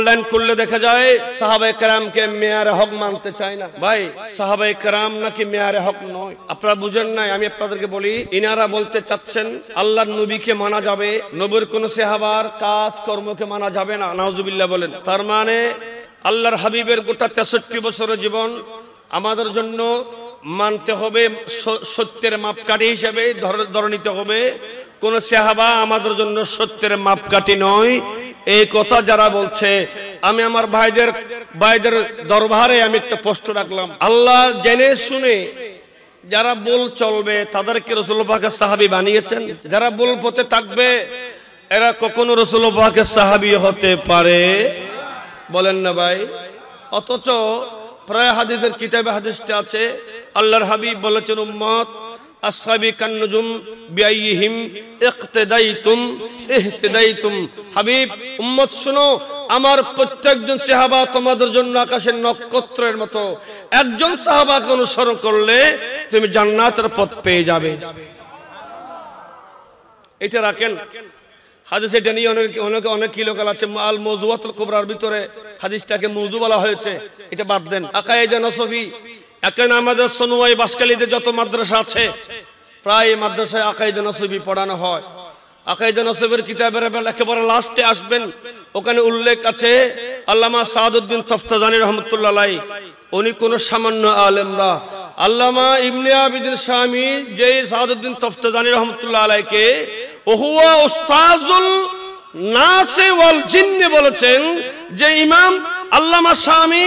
কল্যাণ করলে দেখা যায় সাহাবাই কে মেয়ারে হক মানতে চায় না ভাই সাহাবাই কারাম নাকি মেয়ারে হক নয় আপনারা বুঝেন নাই আমি আপনাদেরকে বলি ইনারা বলতে চাচ্ছেন আল্লাহ নবীকে মানা যাবে নবীর কোন সেহাবার কাজ কর্মকে মানা যাবে না নাজুবিল্লাহ বলেন তার মানে আল্লাহর হাবিবের গোটা তেষট্টি বছরের জীবন আমাদের জন্য মানতে হবে সত্যের মাপকাঠি হিসেবে ধরে নিতে হবে কোন সেহাবা আমাদের জন্য সত্যের মাপকাঠি নয় এই কথা যারা বলছে আমি আমার ভাইদের ভাইদের দরবারে আমি একটা প্রশ্ন রাখলাম আল্লাহ জেনে শুনে যারা বল চলবে তাদেরকে রসুল্লাহকে সাহাবি বানিয়েছেন যারা বল পথে থাকবে এরা কখনো রসুল্লাহকে সাহাবি হতে পারে বলেন না ভাই অথচ প্রায় হাদিসের কিতাবে হাদিসটা আছে আল্লাহর হাবিব বলেছেন উম্মত আমার প্রত্যেকজন সাহাবা তোমাদের জন্য আকাশের নক্ষত্রের মতো একজন সাহাবাকে অনুসরণ করলে তুমি জান্নাতের পথ পেয়ে যাবে এটা রাখেন হাদিস এটা নিয়ে অনেক অনেক অনেক ভিতরে বলা হয়েছে এটা বাদ দেন এখন আমাদের সনুয়াই বাসকালীতে যত মাদ্রাসা আছে প্রায় মাদ্রাসায় আকাইদে নসবি পড়ানো হয় আকাইদে নসবের কিতাবের একেবারে লাস্টে আসবেন ওখানে উল্লেখ আছে আল্লামা সাদউদ্দিন তফতাজানি রহমতুল্লাহ উনি কোনো সামান্য আলেমরা আল্লামা ইবনে আবিদিন স্বামী যে সাদউদ্দিন তফতাজানি রহমতুল্লাহ আলাইকে ওহুয়া ওস্তাজুল নাসে ওয়াল জিন্নে বলেছেন যে ইমাম আল্লামা স্বামী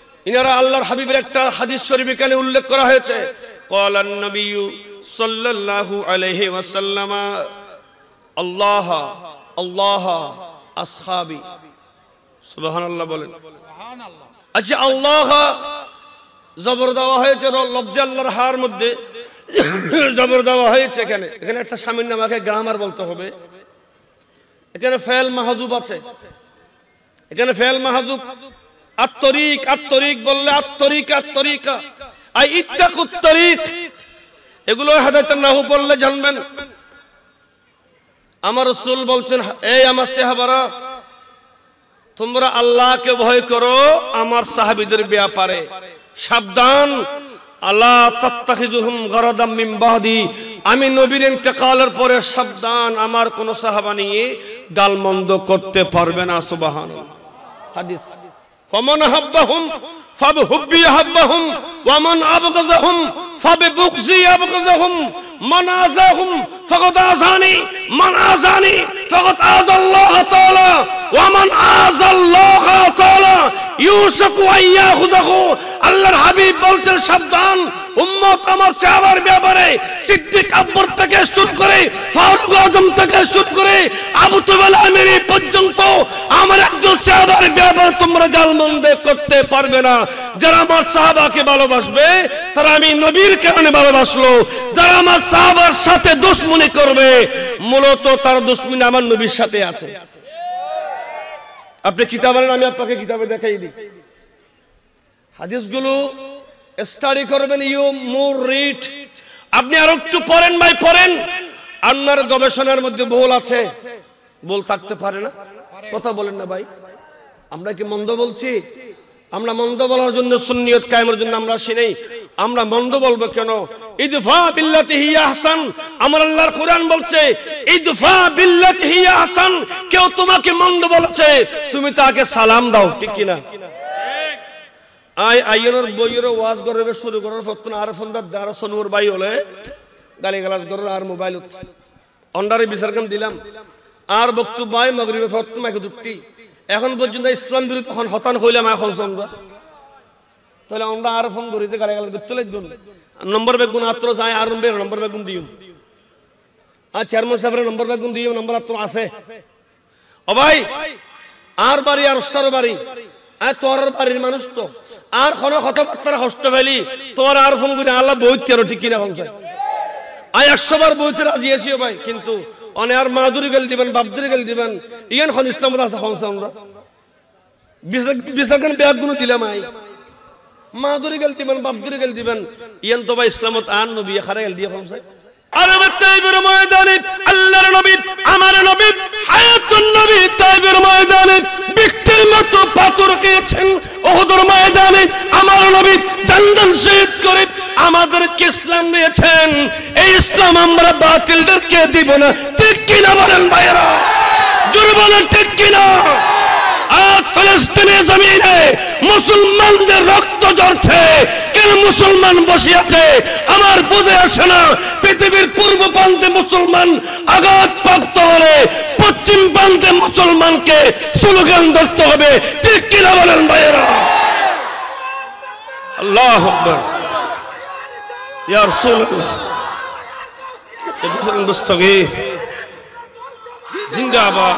ইনারা আল্লাহর হাবিবের একটা হাদিস শরীফ এখানে উল্লেখ করা হয়েছে সাল্লাল্লাহু আল্লাহ আচ্ছা, হয়েছে মধ্যে হয়েছে এখানে এখানে একটা স্বামীর নাম আমাকে গ্রামার বলতে হবে এখানে ফেল মাহাজুব আছে এখানে ফেল মাহাজুব আত্মরিক আত্মরিক বললে আত্মরিক আত্মরিকা আই উত্তরিক এগুলো হাদাইতে নাহু বললে জানবেন আমার রসুল বলছেন এই আমার সেহাবারা তোমরা আল্লাহকে ভয় করো আমার সাহাবিদের ব্যাপারে সাবধান আল্লাহ তাত্তাখিজুহুম গরাদাম মিন বাদি আমি নবীর ইন্তেকালের পরে সাবধান আমার কোন সাহাবা নিয়ে গালমন্দ করতে পারবে না সুবহানাল্লাহ হাদিস فمن حبهم فبحب يحبهم ومن أبغضهم فببغض يبغضهم من عزاهم فقد عزاني মান আজানি ফকত আজাল্লাহ তাআলা ওয়া মান আজাল্লাহ তাআলা ইউসাকু আইয়াখুযুহু আল্লাহর হাবিব বলছেন সাবধান উম্মত আমার সাহাবার ব্যাপারে সিদ্দিক আকবর থেকে শুরু করে ফারুক আজম থেকে শুরু করে আবু তুবাল আমিরি পর্যন্ত আমার একজন সাহাবার ব্যাপারে তোমরা গালমন্দে করতে পারবে না যারা আমার সাহাবাকে ভালোবাসবে তারা আমি নবীর কারণে ভালোবাসলো যারা আমার সাহাবার সাথে দুশ্মনী করবে বলো তার দুশ্মিন আমার নবীর সাথে আছে আপনি কিতাব আনেন আমি আপনাকে কিতাবে দেখাই দিই হাদিসগুলো স্টাডি করবেন ইউ মোর রিড আপনি আর একটু পড়েন ভাই পড়েন আন্নার গবেষণার মধ্যে ভুল আছে ভুল থাকতে পারে না কথা বলেন না ভাই আমরা কি মন্দ বলছি আমরা মন্দ বলার জন্য সুন্নিয়ত কায়েমের জন্য আমরা আসি নেই আমরা মন্দ বলবো কেন ইদফা বিল্লাতি হিয়া হাসান আমার আল্লাহর কোরআন বলছে ইদফা বিল্লাতি হিয়া হাসান কেউ তোমাকে মন্দ বলছে তুমি তাকে সালাম দাও ঠিক কি কিনা আই আইনের বইয়ের ওয়াজ করবে শুরু করার পর আর ফোন দার সনুর বাই হলে গালি গালাজ করার আর মোবাইল অন্ডারে বিচার দিলাম আর বক্তব্য মগরিবের ফত মাইকে দুটি এখন পর্যন্ত ইসলাম বিরুদ্ধে হতান হইলাম এখন সঙ্গে তাহলে আমরা আর ফোন করি গালে গালে গুপ্ত লাগবেন নম্বর বেগুন আত্র চাই আর নম্বর নম্বর বেগুন দিও আর চেয়ারম্যান সাহেবের নম্বর বেগুন দিও নম্বর আত্র আছে ও ভাই আর বাড়ি আর বাড়ি আর তোর বাড়ির মানুষ তো আর কোনো কথাবার্তার হস্ত পেলি তোর আর ফোন করে আল্লাহ বহুত কিনা কম আই একশো বার বইতে রাজি আসিও ভাই কিন্তু অনে আর মাদুরি গেল দিবেন বাবদুরি গেল দিবেন ইয়ান খন ইসলাম রাস্তা হংসা আমরা বিশ বিশ দিলাম আই মাদুরি গেল দিবেন বাপদুরি গেল দিবেন ইয়ান তো বা ইসলামত আন নবী খারে গেল দিয়ে কম চাই তাইবের ময়দানে আল্লাহর নবী আমার নবী হায়াতুন নবী তাইবের ময়দানে বিক্তির মতো পাথর ওহদর ময়দানে আমার নবী দন্দন শহীদ করে আমাদেরকে ইসলাম দিয়েছেন এই ইসলাম আমরা বাতিলদেরকে দিব না ঠিক কিনা বলেন ভাইরা জোরে বলেন ঠিক কিনা আজ ফিলিস্তিনের জমিনে মুসলমানদের রক্ত ঝরছে কেন মুসলমান বসে আছে আমার বুঝে আসে না পৃথিবীর পূর্ব প্রান্তে মুসলমান আঘাত প্রাপ্ত হলে পশ্চিম প্রান্তে মুসলমানকে স্লোগান ধরতে হবে ঠিক কিনা বলেন ভাইয়েরা আল্লাহ ইয়ার সুলুল্লাহ জিন্দাবাদ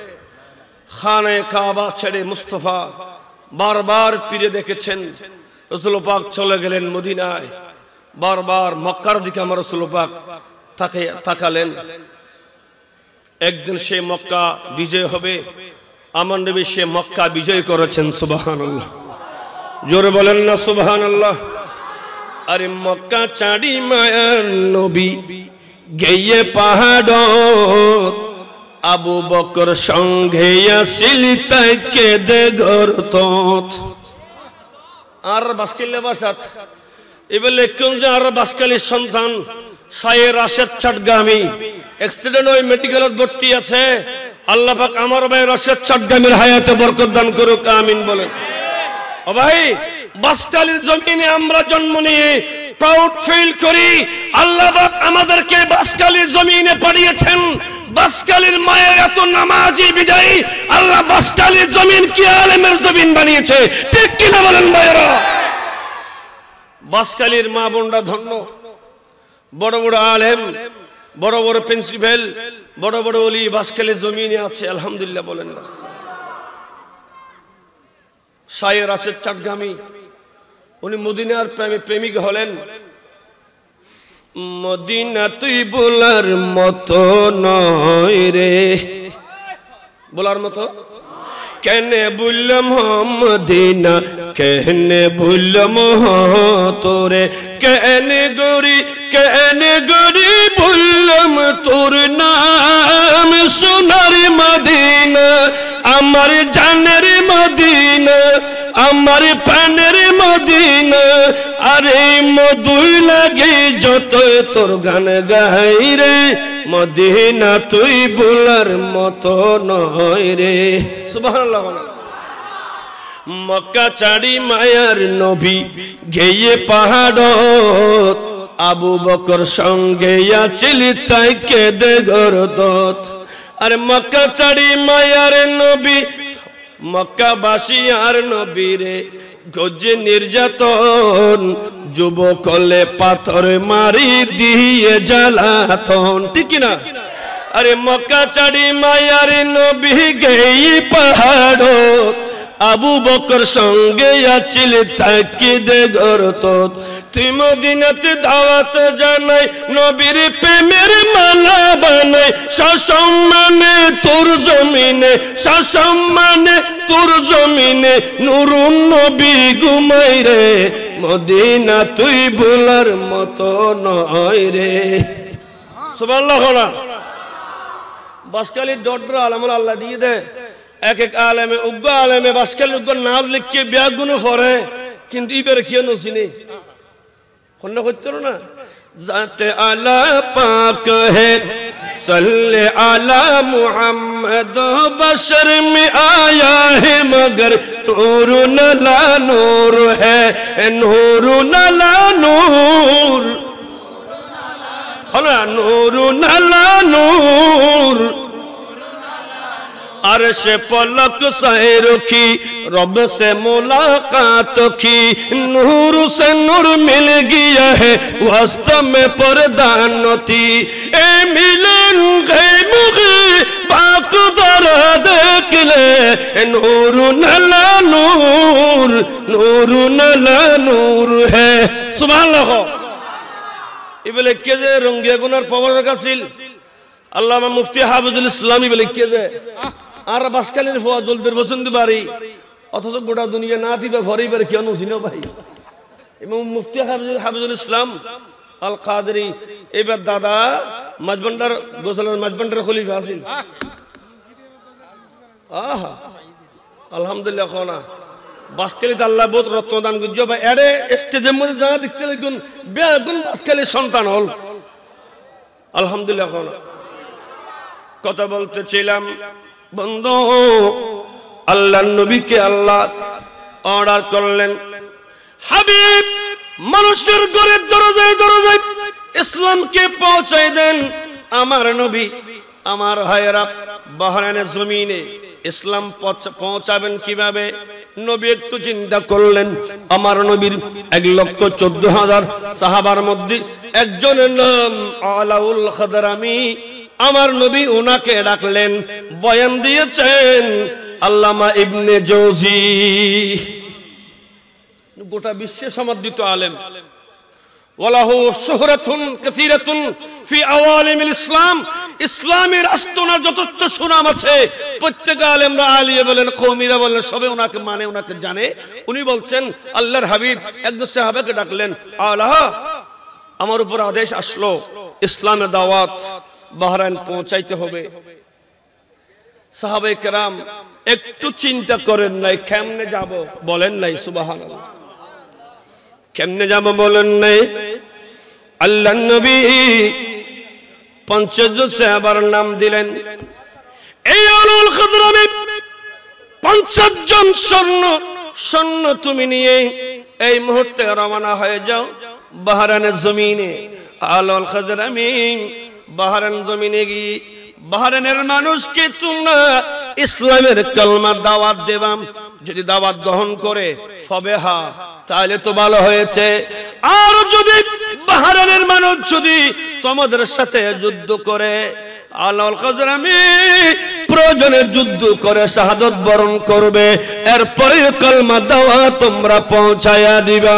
খানে কাবা ছেড়ে মুস্তফা বারবার পিরে দেখেছেন রসুল পাক চলে গেলেন মদিনায় বারবার মক্কার দিকে আমার রসুল পাক তাকে তাকালেন একদিন সে মক্কা বিজয় হবে আমার নবী সে মক্কা বিজয় করেছেন সুবাহান জোরে বলেন না সুবাহান আল্লাহ আরে মক্কা চারি মায়ান নবী গেয়ে পাহাড় আবু বকর সঙ্গে আসিল তাকে দে ঘর আর বাসকালে বাসাত এবেলে কেউ যে আর বাসকালি সন্তান সায়ের রাশেদ চাটগামী অ্যাক্সিডেন্ট ওই মেডিকেলত ভর্তি আছে আল্লাহ পাক আমার ভাই রাশেদ চাটগামীর হায়াতে বরকত দান করুক আমিন বলেন ও ভাই বাসকালির জমিনে আমরা জন্ম নিয়ে প্রাউড ফিল করি আল্লাহ পাক আমাদেরকে বাসকালির জমিনে পাঠিয়েছেন বাসকালীর মায়ের এত নামাজি বিদায়ী আল্লাহ বাসকালীর জমিন কি আলেমের জমিন বানিয়েছে ঠিক কিনা বলেন ভাইয়েরা বাসকালীর মা বোনরা ধন্য বড় বড় আলেম বড় বড় প্রিন্সিপাল বড় বড় অলি বাসকালের জমিনে আছে আলহামদুলিল্লাহ বলেন না সায়ের আছে চাটগামী উনি মদিনার প্রেমী প্রেমিক হলেন মদিনা তুই বলার মতো নয় রে বলার মতো কেনে বুল মদিনা কেনে বুললাম তোরে কেনে গরি কেনে গরি বুললাম তোর নাম সোনার মদিনা আমার জানের মদিনা আমার প্রাণের মদিনা আরে মধুই লাগে যত তোর গান গাই রে মদিনা তুই বলার মত নয় রে মক্কা চারি মায়ার নবী গেয়ে পাহাড় আবু বকর সঙ্গে আছিল তাই কেদে গরদত আরে মক্কা চারি মায়ার নবী মক্কা আর নবী রে গজে নির্যাতন যুবকলে পাথর মারি দিয়ে জ্বালাতন ঠিক না আরে মক্কা চাড়ি মায়ার নবী গেই পাহাড় আবু বকর সঙ্গে আছিল তাকে দে গরত তুই মদিনাতে দাওয়াত জানাই নবীর প্রেমের মালা বানাই সসম্মানে তোর জমিনে সসম্মানে তোর জমিনে নুরুন নবী ঘুমাই রে মদিনা তুই ভুলার মতো নয় রে সুবহানাল্লাহ না বাসকালি ডডরা আলামুল আল্লাহ দিয়ে দে ایک ایک عالم ہے اببہ عالم ہے بس کے لدو ناب لکھ کے بیاد گنو فور ہیں کندی پہ رکھیا نو سینے خلنا خود چلو نا ذات اعلیٰ پاک ہے صلی اعلیٰ محمد بشر میں آیا ہے مگر نور نلا نور ہے نور نلا نور نور نلا نور আর সে পলক সাহে রুখি রব সে মুলাকাত কি নূর সে নূর মিল গিয়া হে ওয়াস্ত মে পরদান নতি এ মিলন গই মুগে পাক দর দেখলে এ নূর নল নূর নূর নল নূর হে সুবহানাল্লাহ ইবলে কে যে রঙ্গিয়া গুনার পাওয়ার কাছিল আল্লামা মুফতি হাফিজুল ইসলাম ইবলে কে যে আর বাসকালের ফোয়া জলদের পছন্দ পারি অথচ গোটা দুনিয়া না দিবে ভরে পারে কেন চিনো ভাই এবং মুফতি হাফিজুল ইসলাম আল কাদি এবার দাদা মাঝবান্ডার গোসালার মাঝবান্ডার খলিফা আছেন আহা আলহামদুলিল্লাহ খোনা বাসকালি আল্লাহ বোধ রত্নদান করছে ভাই এড়ে স্টেজের মধ্যে যা দেখতে লাগুন বেগুন বাসকালির সন্তান হল আলহামদুলিল্লাহ খোনা কথা বলতে বলতেছিলাম বন্ধ আল্লাহ নবীকে আল্লাহ অর্ডার করলেন হাবিব মানুষের ঘরের দরজায় দরজায় ইসলামকে পৌঁছাই দেন আমার নবী আমার হায়রা বহরানের জমিনে ইসলাম পৌঁছাবেন কিভাবে নবী একটু চিন্তা করলেন আমার নবীর এক লক্ষ চোদ্দ হাজার সাহাবার মধ্যে একজনের নাম আলাউল খাদারামি আমার নবী ওনাকে ডাকলেন বয়ান দিয়েছেন আল্লামা ইবনে জৌজি গোটা বিশ্বে সমাদৃত আলেম ওয়ালাহু ইসলাম ইসলামের যথেষ্ট সুনাম আছে প্রত্যেক আলেমরা বলেন বলেন সবে ওনাকে মানে ওনাকে জানে উনি বলছেন আল্লাহর হাবিব ডাকলেন আমার উপর আদেশ আসলো ইসলামের দাওয়াত বাহরাইন পৌঁছাইতে হবে সাহাবে কেরাম একটু চিন্তা করেন নাই কেমনে যাব বলেন নাই সুবাহান কেমনে যাব বলেন নাই আল্লাহ নবী নাম দিলেন এই আলুল পঞ্চাশ তুমি নিয়ে এই মুহূর্তে রওনা হয়ে যাও বাহারানের জমিনে আলুল খদরামী বাহারেন জমিনে গিয়ে বাহারেনের মানুষকে তোমরা ইসলামের কালমার দাওয়াত দেবাম যদি দাওয়াত গ্রহণ করে ফবে হা তাহলে তো ভালো হয়েছে আর যদি বাহারেনের মানুষ যদি তোমাদের সাথে যুদ্ধ করে আল্লাহ আমি প্রয়োজনের যুদ্ধ করে শাহাদত বরণ করবে এরপরে কালমা দাওয়া তোমরা পৌঁছায়া দিবা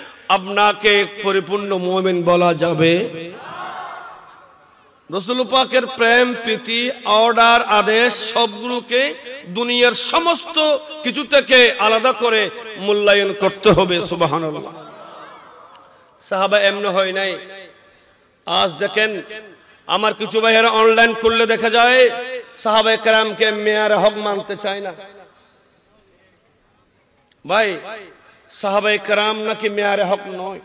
আপনাকে পরিপূর্ণ মোমেন বলা যাবে রসুল প্রেম প্রীতি অর্ডার আদেশ সবগুলোকে দুনিয়ার সমস্ত কিছু থেকে আলাদা করে মূল্যায়ন করতে হবে সুবাহান সাহাবা এমন হয় নাই আজ দেখেন আমার কিছু ভাইয়েরা অনলাইন করলে দেখা যায় সাহাবা কেরামকে মেয়ার হক মানতে চায় না ভাই সাহাবাই কারাম নাকি মেয়ারে হক নয়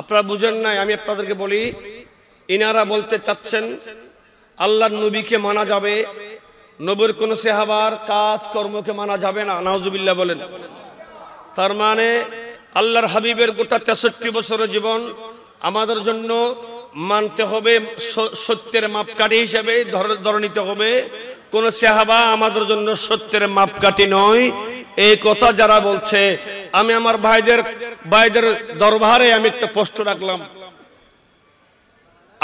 আপনারা বুঝেন নাই আমি আপনাদেরকে বলি ইনারা বলতে চাচ্ছেন আল্লাহর নবীকে মানা যাবে নবীর কোন সেহাবার কাজ কর্মকে মানা যাবে না নাওজুবিল্লাহ বলেন তার মানে আল্লাহর হাবিবের গোটা তেষট্টি বছরের জীবন আমাদের জন্য মানতে হবে সত্যের মাপকাঠি হিসেবে ধরে নিতে হবে কোন সেহাবা আমাদের জন্য সত্যের মাপকাঠি নয় এই কথা যারা বলছে আমি আমার ভাইদের ভাইদের দরবারে আমি একটা প্রশ্ন রাখলাম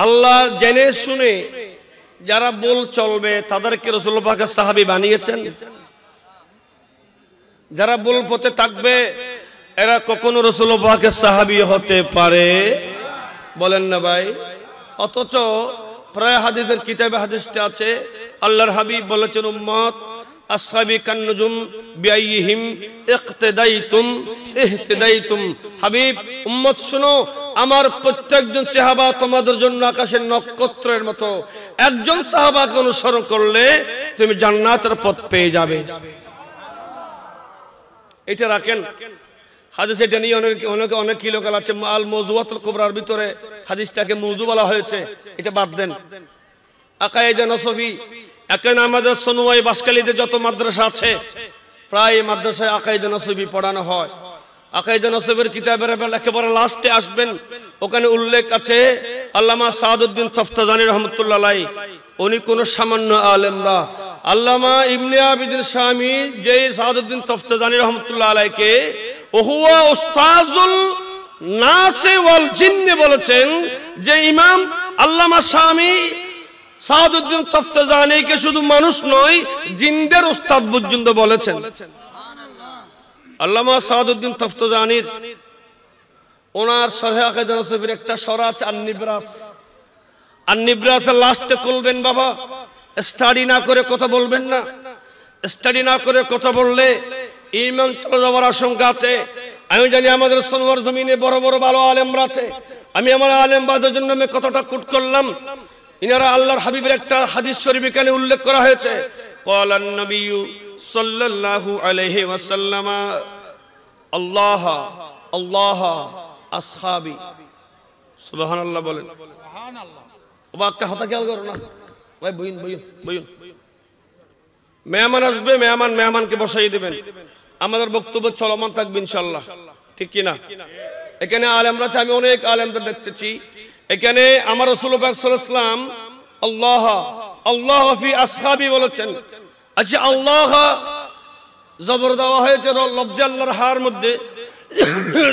আল্লাহ জেনে শুনে যারা বল চলবে তাদেরকে রসুল্লাহকে সাহাবি বানিয়েছেন যারা বল পথে থাকবে এরা কখনো রসুল্লাহকে সাহাবি হতে পারে বলেন না ভাই অথচ প্রায় হাদিসের কিতাবে হাদিসটা আছে আল্লাহর হাবিব বলেছেন উম্মত আমার প্রত্যেকজন সাহাবা তোমাদের জন্য আকাশের নক্ষত্রের মতো একজন সাহাবাকে অনুসরণ করলে তুমি জান্নাতের পথ পেয়ে যাবে এটা রাখেন হাদিস এটা নিয়ে অনেক অনেকে অনেক আছে ভিতরে হাদিসটাকে মজু বলা হয়েছে এটা বাদ দেন এখন আমাদের সোনুয়াই বাসকালীতে যত মাদ্রাসা আছে প্রায় মাদ্রাসায় আকাইদে নসবি পড়ানো হয় আকাইদে নসবের কিতাবের একেবারে লাস্টে আসবেন ওখানে উল্লেখ আছে আল্লামা সাদউদ্দিন তফতাজানি রহমতুল্লাহ উনি কোন সামান্য আলেমরা আল্লামা ইবনে আবিদিন স্বামী যে সাদউদ্দিন তফতাজানি রহমতুল্লাহ আলাইকে ওহুয়া উস্তাজুল নাসে ওয়াল জিন্নে বলেছেন যে ইমাম আল্লামা স্বামী সাহাদুদ্দিন তফতজানিকে শুধু মানুষ নয় জিন্দের উস্তাদ পর্যন্ত বলেছেন আল্লামা সাহাদুদ্দিন তফতজানির ওনার সরহে একটা সরাজ আর নিবরাস লাস্টে করবেন বাবা স্টাডি না করে কথা বলবেন না স্টাডি না করে কথা বললে ইমান চলে যাওয়ার আশঙ্কা আছে আমি জানি আমাদের সোনওয়ার জমিনে বড় বড় ভালো আলেমরা আছে আমি আমার আলেম জন্য আমি কতটা কুট করলাম ইনারা আল্লাহর হাবিবের একটা হাদিস শরীফ এখানে উল্লেখ করা হয়েছে কলান নবিয়ু সাল্লাল্লাহু আলাইহি ওয়াসাল্লাম আল্লাহ আল্লাহ আসহাবি সুবহানাল্লাহ বলেন সুবহানাল্লাহ ওবা একটা কথা খেয়াল করো না ভাই বইন বইন বইন মেহমান আসবে মেহমান মেহমানকে বসাই দিবেন আমাদের বক্তব্য চলমান থাকবে ইনশাআল্লাহ ঠিক কিনা এখানে আলেমরা আছে আমি অনেক আলেমদের দেখতেছি এখানে আমার রসুলাম আল্লাহ আল্লাহ হাফি আসহাবি বলেছেন আচ্ছা আল্লাহ জবর দেওয়া হয়েছে লফজে আল্লাহর হার মধ্যে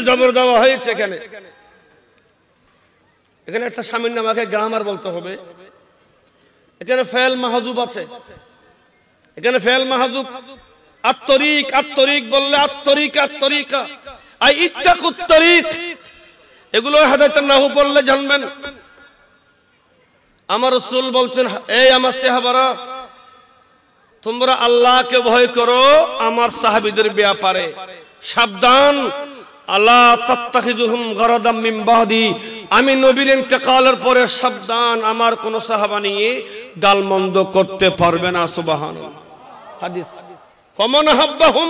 জবর দেওয়া হয়েছে এখানে এখানে একটা স্বামীর নাম আগে গ্রামার বলতে হবে এখানে ফেল মাহাজুব আছে এখানে ফেল মাহাজুব আত্মরিক আত্মরিক বললে আত্মরিক আত্মরিকা আই উত্তরিক এগুলো হাদায়তের নাম পড়লে জানবেন আমার রসুল বলছেন এই আমার সেহাবারা তোমরা আল্লাহকে ভয় করো আমার সাহাবিদের ব্যাপারে সাবধান আল্লাহ তাত্তাখিজুহুম গরাদাম মিন বাদি আমি নবীর ইন্তেকালের পরে সাবধান আমার কোন সাহাবা নিয়ে গালমন্দ করতে পারবে না সুবহানাল্লাহ হাদিস ফমন হাব্বাহুম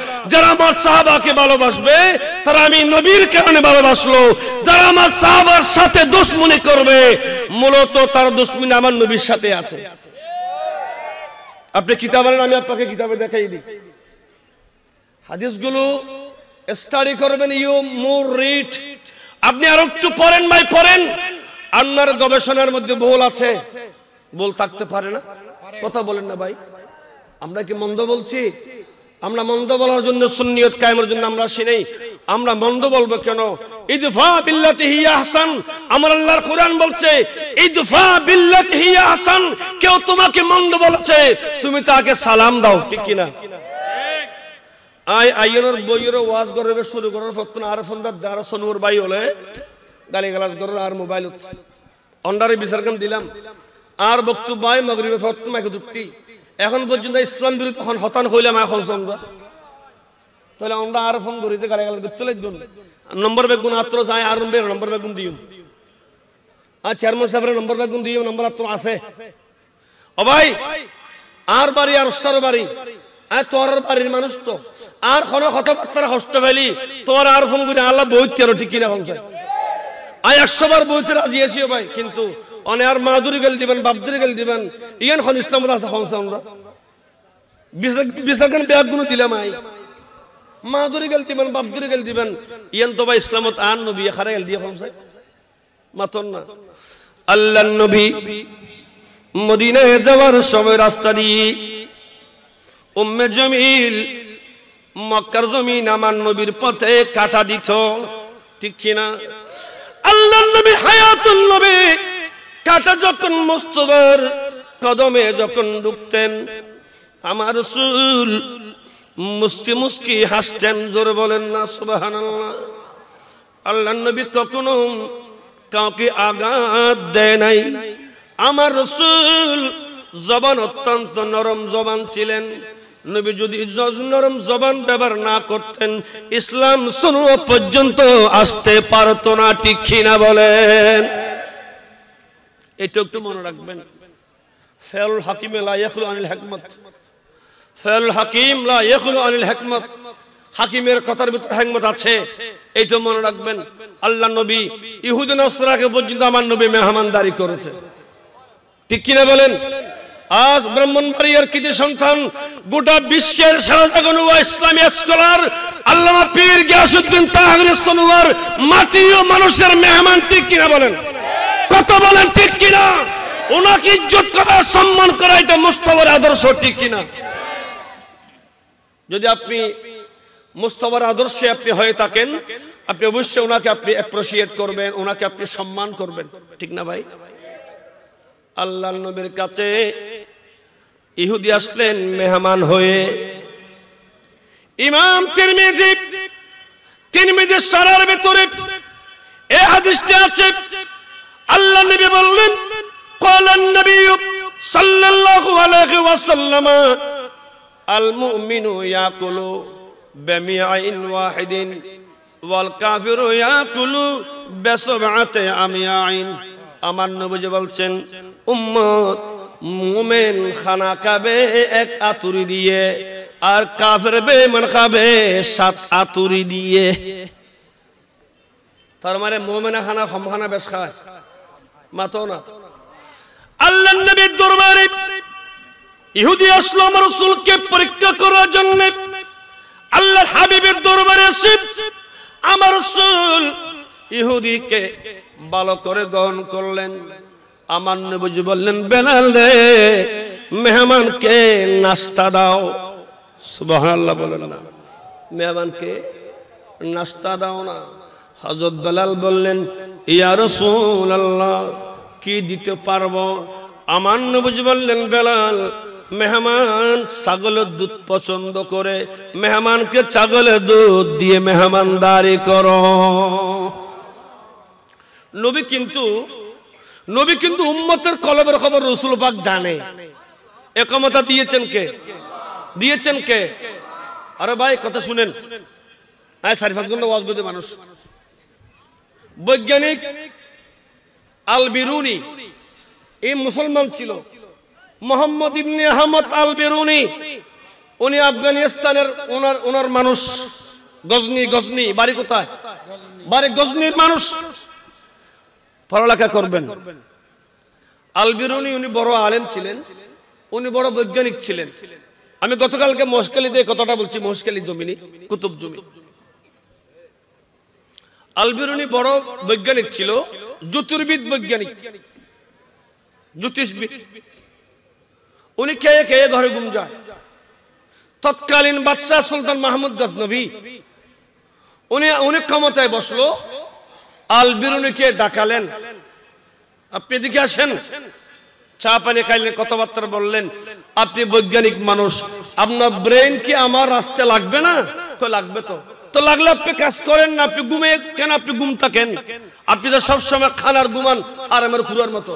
যারা আমার সাহাবাকে ভালোবাসবে তারা আমি নবীর কারণে ভালোবাসলো যারা আমার সাহাবার সাথে দুশ্মনি করবে মূলত তার দুশ্মনি আমার নবীর সাথে আছে আপনি কিতাব আনেন আমি আপনাকে কিতাবে দেখাই দিই হাদিসগুলো স্টাডি করবেন ইউ মোর রিড আপনি আর একটু পড়েন ভাই পড়েন আন্নার গবেষণার মধ্যে ভুল আছে ভুল থাকতে পারে না কথা বলেন না ভাই আমরা কি মন্দ বলছি আমরা মন্দ বলার জন্য সুন্নিয়ত কায়েমের জন্য আমরা আসি নেই আমরা মন্দ বলবো কেন ইদফা বিল্লাতি হিয়া আহসান আমার আল্লাহর কোরআন বলছে ইদফা বিল্লাতি হিয়া আহসান কেউ তোমাকে মন্দ বলেছে তুমি তাকে সালাম দাও ঠিক কি না আই আইনের বইয়ের ওয়াজ করবে শুরু করার ফতন আর ফন্দার দ্বারা সনুর বাই হলে গালি গালাজ করার আর মোবাইল অন্ডারে বিচার দিলাম আর বক্তব্য মগরিবের ফতন মাইকে দুটি এখন পর্যন্ত ইসলাম বিরোধী তখন হতান হইলাম এখন সঙ্গে তাহলে আমরা আর ফোন করিতে গালে গালে করতে লাগবে নম্বর বেগুন আত্র যায় আর নম্বর নম্বর বেগুন দিও আর চেয়ারম্যান সাহেবের নম্বর বেগুন দিও নম্বর আত্র আছে ও ভাই আর বাড়ি আর সর বাড়ি আর তোর বাড়ির মানুষ তো আর কোনো কথাবার্তার কষ্ট পেলি তোর আর ফোন করে আল্লাহ বইতে আরো ঠিক কিনা আয় একশো বার বইতে রাজি আছি ভাই কিন্তু অনে আর মাদুরি গেল দিবেন বাপদুরি গেল দিবেন ইয়ান খন ইসলাম রাস্তা খনছে আমরা বিশাখান ব্যাগ গুলো দিলাম আই মাদুরি গেল দিবেন বাপদুরি গেল দিবেন ইয়ান তো বা ইসলামত আন নবী খারা গেল দিয়ে খনছে মাতন না আল্লাহ নবী মদিনায় যাওয়ার সময় রাস্তা দিয়ে উম্মে জমিল মক্কার জমিন আমার নবীর পথে কাটা দিত ঠিক কিনা আল্লাহ নবী হায়াতুল নবী কাটা যখন মোস্তবার কদমে যখন ঢুকতেন আমার রসুল মুস্কি মুস্কি হাসতেন জোর বলেন না সুবাহান আল্লাহ নবী কখনো কাউকে আঘাত দেয় নাই আমার রসুল জবান অত্যন্ত নরম জবান ছিলেন নবী যদি নরম জবান ব্যবহার না করতেন ইসলাম শুনো পর্যন্ত আসতে পারত না ঠিক না বলেন এটা একটু মনে রাখবেন হাকিম লাইয়াকুল আনিল হেকমত হাকিম লাইয়াকুল আনিল হেকমত হাকিমের কথার ভিতরে হেকমত আছে মনে রাখবেন আল্লাহ নবী ইহুদিন পর্যন্ত আমার নবী মেহমানদারি করেছে ঠিক কিনা বলেন আজ ব্রাহ্মণবাড়িয়ার সন্তান গোটা বিশ্বের সারা জাগানো ইসলামী স্কলার আল্লামা পীর গিয়াসুদ্দিন তাহার মাটি ও মানুষের মেহমান ঠিক কিনা বলেন কথা বলেন ঠিক কিনা ওনাকে ইজ্জত করা সম্মান করা এটা মুস্তফার আদর্শ ঠিক কিনা যদি আপনি মুস্তফার আদর্শে আপনি হয়ে থাকেন আপনি অবশ্যই ওনাকে আপনি অ্যাপ্রিসিয়েট করবেন ওনাকে আপনি সম্মান করবেন ঠিক না ভাই আল্লাহ নবীর কাছে ইহুদি আসলেন মেহমান হয়ে ইমাম তিরমিজি তিরমিজি সারার ভিতরে এ হাদিসটি আছে আল্লাহ নবী বললেন কলান নবী সাল্লাল্লাহু আলাইহি ওয়াসাল্লাম আল মুমিনু ইয়াকুলু বিমিআইন ওয়াহিদিন ওয়াল কাফিরু ইয়াকুলু বিসাবআতি আমিয়াইন আমার নবী বলছেন উম্মত মুমিন খানা খাবে এক আতুরি দিয়ে আর কাফের বেমান খাবে সাত আতুরি দিয়ে তার মানে মোমেনা খানা খমখানা বেশ খায় মাথাও ইহুদি আসলো আমার রসুলকে পরীক্ষা করার জন্য আল্লাহর হাবিবের দরবারে আমার রসুল ইহুদিকে ভালো করে গ্রহণ করলেন আমার বুঝি বললেন বেনালে মেহমানকে নাস্তা দাও সুবহানাল্লাহ বলেন না মেহমানকে নাস্তা দাও না হযরত বেলাল বললেন ইয়া রসুল আল্লাহ কি দিতে পারব আমার নবুজ বললেন বেলাল মেহমান ছাগলের দুধ পছন্দ করে মেহমানকে ছাগলের দুধ দিয়ে মেহমানদারি কর নবী কিন্তু নবী কিন্তু উম্মতের কলবের খবর রসুল পাক জানে একমতা দিয়েছেন কে দিয়েছেন কে আরে ভাই কথা শুনেন হ্যাঁ সাড়ে মানুষ বৈজ্ঞানিক আল বিরুনি এই মুসলমান ছিল মোহাম্মদ ইবনে আহমদ আল বিরুনি উনি আফগানিস্তানের ওনার ওনার মানুষ গজনি গজনি বাড়ি কোথায় বাড়ি গজনির মানুষ পড়ালেখা করবেন আল বিরুনি উনি বড় আলেম ছিলেন উনি বড় বৈজ্ঞানিক ছিলেন আমি গতকালকে মহেশখালীতে কথাটা বলছি মহেশখালী জমিনি কুতুব জমি আলবেরুনি বড় বৈজ্ঞানিক ছিল জ্যোতির্বিদ বৈজ্ঞানিক জ্যোতিষবিদ উনি খেয়ে খেয়ে ঘরে গুম যায় তৎকালীন বাদশাহ সুলতান মাহমুদ গজনবী উনি উনি ক্ষমতায় বসলো আলবিরুনিকে ডাকালেন আপনি এদিকে আসেন চা পানি খাইলেন কথাবার্তা বললেন আপনি বৈজ্ঞানিক মানুষ আপনার ব্রেন কি আমার রাস্তা লাগবে না লাগবে তো তো লাগলে আপনি কাজ করেন না আপনি ঘুমে কেন আপনি ঘুম থাকেন আপনি তো সবসময় খান আর আমার আরামের পুরার মতো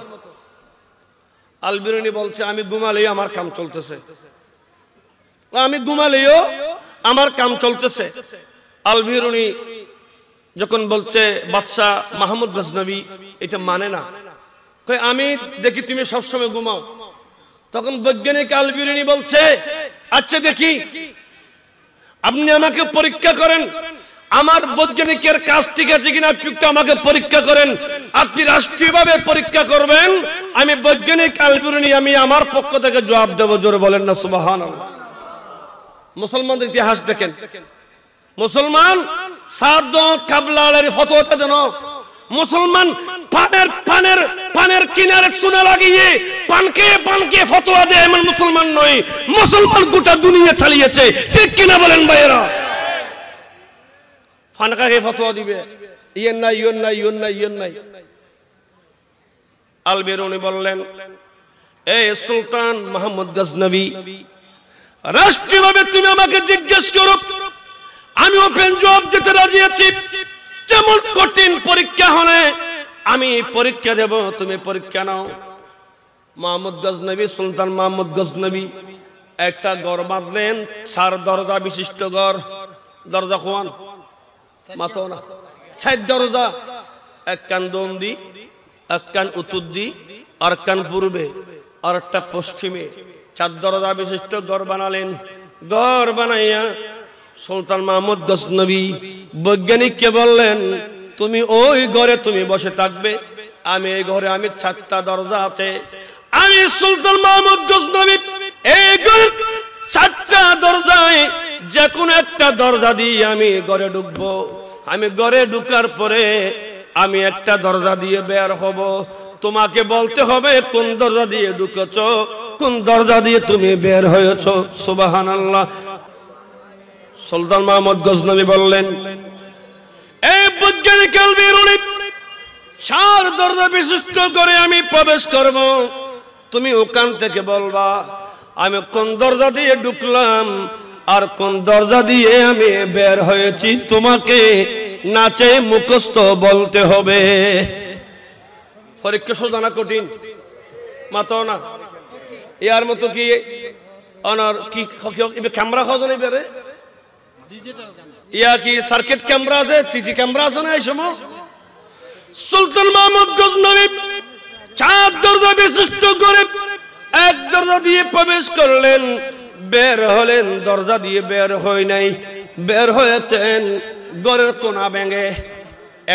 আলবিরণী বলছে আমি ঘুমালেই আমার কাম চলতেছে আমি ঘুমালেও আমার কাম চলতেছে আলবিরণী যখন বলছে বাদশাহ মাহমুদ গজনবী এটা মানে না আমি দেখি তুমি সবসময় ঘুমাও তখন বৈজ্ঞানিক আলবিরণী বলছে আচ্ছা দেখি আপনি আমাকে পরীক্ষা করেন আমার বৈজ্ঞানিকের কাজ ঠিক আছে কিনা আপনি একটু আমাকে পরীক্ষা করেন আপনি রাষ্ট্রীয়ভাবে পরীক্ষা করবেন আমি বৈজ্ঞানিক আলবুরনি আমি আমার পক্ষ থেকে জবাব দেব জোরে বলেন না সুবাহান মুসলমানদের ইতিহাস দেখেন মুসলমান সাদ কাবলা ফতোয়াতে দেন মুসলমান পানের পানের পানের কিনারে চুনা লাগিয়ে পানকে পানকে ফতোয়া দেয় এমন মুসলমান নয় মুসলমান গোটা দুনিয়া চালিয়েছে ঠিক কিনা বলেন ভাইয়েরা ফানকাকে ফতোয়া দিবে ইয়েন নাই ইয়ন নাই ইয়ন নাই ইয়ন নাই আল বেরুনি বললেন এ সুলতান মাহমুদ গজনবী রাষ্ট্রীয়ভাবে তুমি আমাকে জিজ্ঞেস করো আমি ওপেন জবাব দিতে রাজি আছি যেমন কঠিন পরীক্ষা হলে আমি পরীক্ষা দেব তুমি পরীক্ষা নাও মাহমুদ গজনবী সুলতান মাহমুদ গজনবী একটা গড় বাঁধলেন চার দরজা বিশিষ্ট গড় দরজা খোয়ান মাথ না ছাই দরজা এক কান দন্দি এক কান দি আর কান পূর্বে আর একটা পশ্চিমে চার দরজা বিশিষ্ট গড় বানালেন গড় বানাইয়া সুলতান মাহমুদ গসনবী বৈজ্ঞানিককে বললেন তুমি ওই ঘরে তুমি বসে থাকবে আমি এই ঘরে আমি ছাতটা দরজা আছে আমি সুলতান মাহমুদ গসনবী এই ঘরে ছাতটা দরজায় যে কোনো একটা দরজা দিয়ে আমি ঘরে ঢুকব আমি ঘরে ঢুকার পরে আমি একটা দরজা দিয়ে বের হব তোমাকে বলতে হবে কোন দরজা দিয়ে ঢুকেছ কোন দরজা দিয়ে তুমি বের হয়েছ সুবাহান আল্লাহ সুলতান মাহমুদ গজনবী বললেন এই বৈজ্ঞানিক সার দরজা বিশিষ্ট করে আমি প্রবেশ করব তুমি ওখান থেকে বলবা আমি কোন দরজা দিয়ে ঢুকলাম আর কোন দরজা দিয়ে আমি বের হয়েছি তোমাকে নাচে মুখস্থ বলতে হবে পরীক্ষা সোজানা কঠিন মাতাও না ইয়ার মতো কি অনার কি ক্যামেরা খজনে বেড়ে ইয়া কি সার্কিট ক্যামেরা আছে সিসি ক্যামেরা আছে না এই সময় সুলতান মাহমুদ গজনবী চার দরজা বিশিষ্ট করে এক দরজা দিয়ে প্রবেশ করলেন বের হলেন দরজা দিয়ে বের হয় নাই বের হয়েছেন গড়ের কোনা ব্যাঙে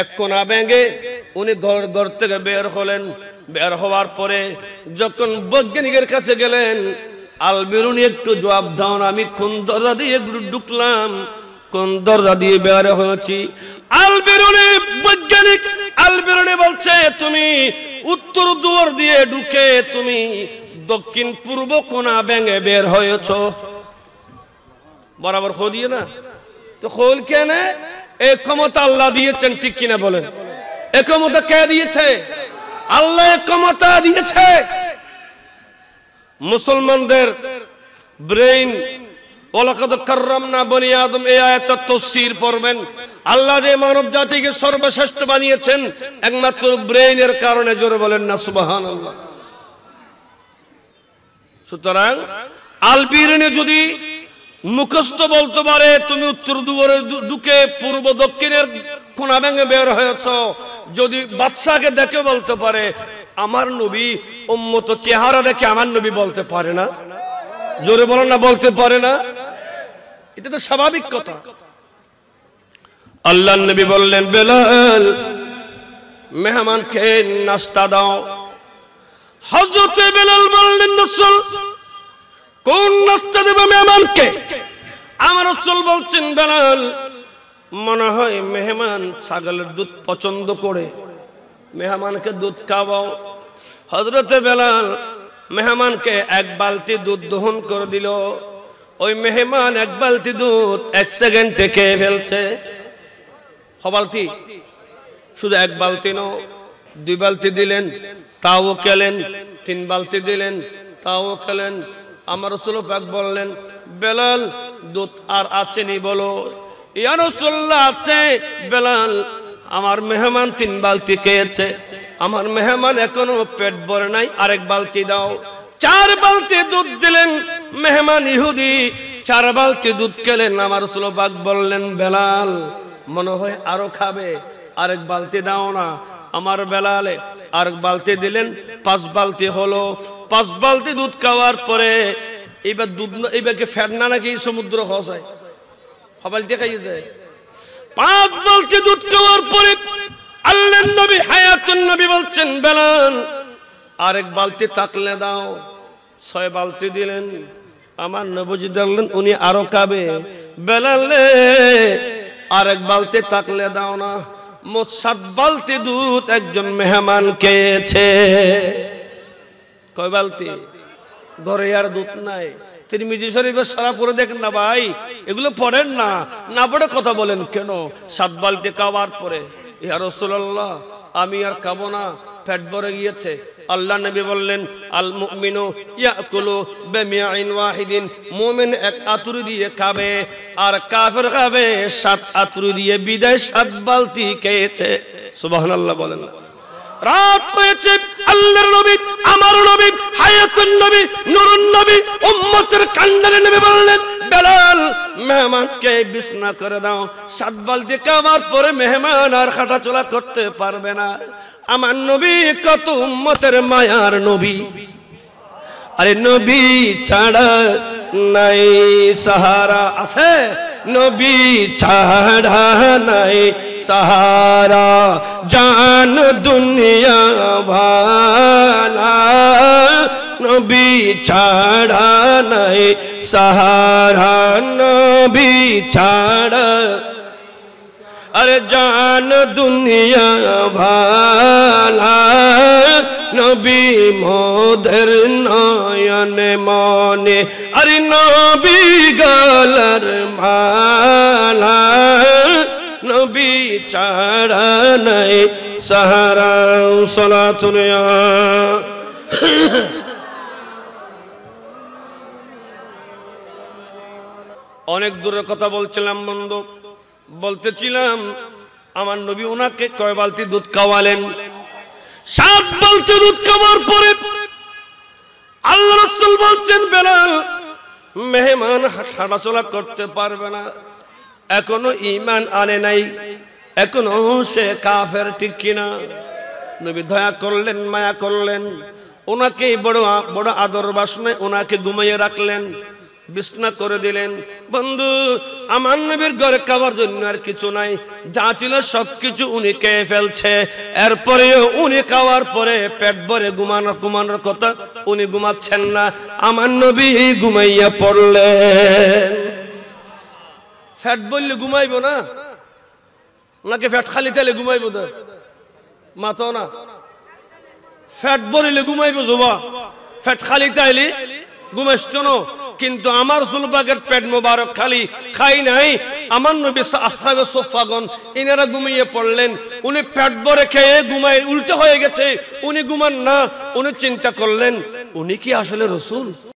এক কোনা ব্যাঙে উনি ঘর ঘর থেকে বের হলেন বের হওয়ার পরে যখন বৈজ্ঞানিকের কাছে গেলেন আলবেরুনি একটু জবাব দাও না আমি কোন দরজা দিয়ে ঢুকলাম কোন দরজা দিয়ে বের হয়েছি আলবেরুনি বৈজ্ঞানিক আলবেরুনি বলছে তুমি উত্তর দুয়ার দিয়ে ঢুকে তুমি দক্ষিণ পূর্ব কোনা ব্যাঙে বের হয়েছ বরাবর খো দিয়ে না তো খোল কেন এ ক্ষমতা আল্লাহ দিয়েছেন ঠিক কিনা বলেন এ ক্ষমতা কে দিয়েছে আল্লাহ ক্ষমতা দিয়েছে মুসলমানদের ব্রেইন সর্বশ্রেষ্ঠ বানিয়েছেন একমাত্র ব্রেইনের কারণে জোরে বলেন না সুবাহান আল্লাহ সুতরাং আলবিরনে যদি মুখস্থ বলতে পারে তুমি উত্তর দুয়ারে ঢুকে পূর্ব দক্ষিণের কোনা ভেঙে বের হয়েছ যদি বাদশাকে দেখে বলতে পারে আমার নবী উম্মত চেহারা দেখে আমার নবী বলতে পারে না জোরে বলেন না বলতে পারে না এটা তো স্বাভাবিক কথা আল্লাহ নবী বললেন বেলাল মেহমানকে নাস্তা দাও হজরতে বেলাল বললেন রাসূল কোন নাস্তা দেব মেহমানকে আমার রসুল বলছেন বেলাল মনে হয় মেহমান ছাগলের দুধ পছন্দ করে মেহমানকে দুধ খাওয়াও হজরতে বেলাল মেহমানকে এক বালতি দুধ দহন করে দিল ওই মেহমান এক বালতি দুধ এক সেকেন্ডে খেয়ে ফেলছে হবালতি হ্যাঁ, শুধু এক বালতি নো দুই বালতি দিলেন তাও খেলেন তিন বালতি দিলেন তাও খেলেন আমার পাক বললেন বেলাল দুধ আর আছেনি বলো ইয়ারসুল্লাহ আছে বেলাল আমার মেহমান তিন বালতি খেয়েছে আমার মেহমান এখনো পেট ভরে নাই আরেক বালতি দাও চার বালতি দুধ দিলেন মেহমান ইহুদি চার বালতি দুধ খেলেন আমার সুলপাক বললেন বেলাল মনে হয় আরো খাবে আরেক বালতি দাও না আমার বেলালে আর বালতি দিলেন পাঁচ বালতি হলো পাঁচ বালতি দুধ খাওয়ার পরে এবার দুধ এবারকে ফেরনা নাকি সমুদ্র হওয়া যায় হবালতে খাইয়ে যায় পাঁচ বালতি দুধ খাওয়ার পরে আল্লাহ নবী হায়াতুন নবী বলছেন বেলাল আরেক বালতি তাকলে দাও ছয় বালতি দিলেন আমার নবজি দেখলেন উনি আরো কাবে বেলালে আরেক বালতি তাকলে দাও না মোসাদ বালতি দুধ একজন মেহমান খেয়েছে কয় বালতি ঘরে আর দুধ নাই মিজি শরীফের সারা পরে দেখেন না ভাই এগুলো পড়েন না না পড়ে কথা বলেন কেন সাত বালতি কাবার পরে ইয়া রসুল্লাহ আমি আর কাবো না ফ্যাট ভরে গিয়েছে আল্লাহ নবী বললেন আল মুমিনু ইয়াকুলু বিমিআইন ওয়াহিদিন মুমিন এক আতুরি দিয়ে খাবে আর কাফের খাবে সাত আতুরি দিয়ে বিদায় সাত বালতি খেয়েছে সুবহানাল্লাহ বলেন রাত হয়েছে আল্লাহর নবী আমার নবী হায়াতুন নবী নুরুন নবী উম্মতের কান্দারে নবী বললেন বেলাল মেহমানকে বিছনা করে দাও সাত বালতি খাওয়ার পরে মেহমান আর হাঁটাচলা করতে পারবে না আমার নবী কত উম্মতের মায়ার নবী আরে নবী ছাড়া নাই সাহারা আছে নবী ছাড়া নাই সাহারা জান দুনিয়া ভালা নবী ছাড়া নাই সাহারা নবী ছাড়া আরে জান দুনিয়া ভালা নবী মোদের নয়নে মনে আরে নবী গালার মালা নবী চারা নাই সাহারা সলা তুলিয়া অনেক দূরের কথা বলছিলাম বন্ধু বলতেছিলাম আমার নবী ওনাকে কয় বালতি দুধ খাওয়ালেন সাত বালতি দুধ খাওয়ার পরে আল্লাহ রসুল বলছেন বেলাল মেহমান হাঁটাচলা করতে পারবে না এখনো ইমান আনে নাই এখনো সে কাফের ঠিক কিনা নবী দয়া করলেন মায়া করলেন ওনাকেই বড় বড় আদর বাসনে ওনাকে ঘুমাইয়ে রাখলেন বিছনা করে দিলেন বন্ধু আমার নবীর ঘরে খাবার জন্য আর কিছু নাই যা ছিল সবকিছু উনি খেয়ে ফেলছে এরপরে উনি খাওয়ার পরে পেট ভরে ঘুমানোর ঘুমানোর কথা উনি ঘুমাচ্ছেন না আমার নবী ঘুমাইয়া পড়লে ফ্যাট বললে ঘুমাইবো না নাকি ফ্যাট খালি তেলে ঘুমাইবো তো মাতো না ফ্যাট বলিলে ঘুমাইবো জবা ফ্যাট খালি তাইলি ঘুমাইছ না কিন্তু আমার জুলবাগের পেট মোবারক খালি খাই নাই আমার নবী আসাবে সোফাগন এনারা ঘুমিয়ে পড়লেন উনি পেট ভরে খেয়ে ঘুমায় উল্টে হয়ে গেছে উনি ঘুমান না উনি চিন্তা করলেন উনি কি আসলে রসুল